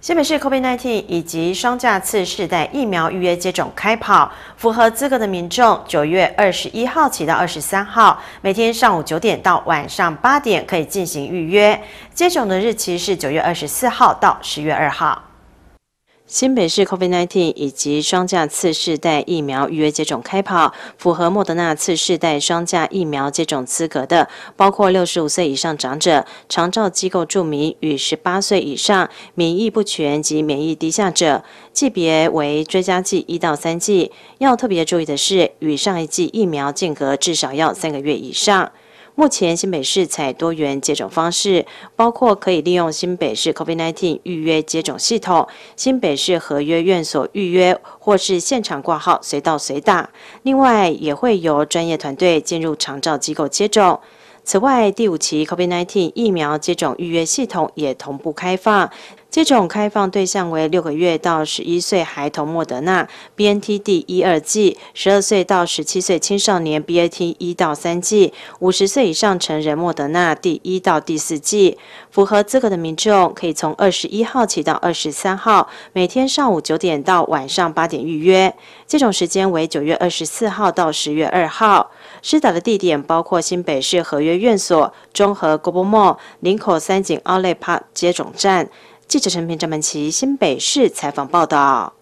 新北市 COVID nineteen 以及双价次世代疫苗预约接种开跑，符合资格的民众，九月二十一号起到二十三号，每天上午九点到晚上八点可以进行预约接种的日期是九月二十四号到十月二号。新北市 COVID-19 以及双价次世代疫苗预约接种开跑，符合莫德纳次世代双价疫苗接种资格的，包括六十五岁以上长者、长照机构住民与十八岁以上免疫不全及免疫低下者。级别为追加剂一到三剂。要特别注意的是，与上一剂疫苗间隔至少要三个月以上。目前新北市采多元接种方式，包括可以利用新北市 COVID-19 预约接种系统、新北市合约院所预约，或是现场挂号随到随打。另外，也会由专业团队进入长照机构接种。此外，第五期 COVID-19 疫苗接种预约系统也同步开放。接种开放对象为六个月到十一岁孩童，莫德纳、B N T 第一二剂；十二岁到十七岁青少年，B A T 一到三剂；五十岁以上成人，莫德纳第一到第四剂。符合资格的民众可以从二十一号起到二十三号，每天上午九点到晚上八点预约。接种时间为九月二十四号到十月二号。施打的地点包括新北市合约院所、中和国 o Mall、林口三井奥莱 Park 接种站。记者陈平、张曼琪，新北市采访报道。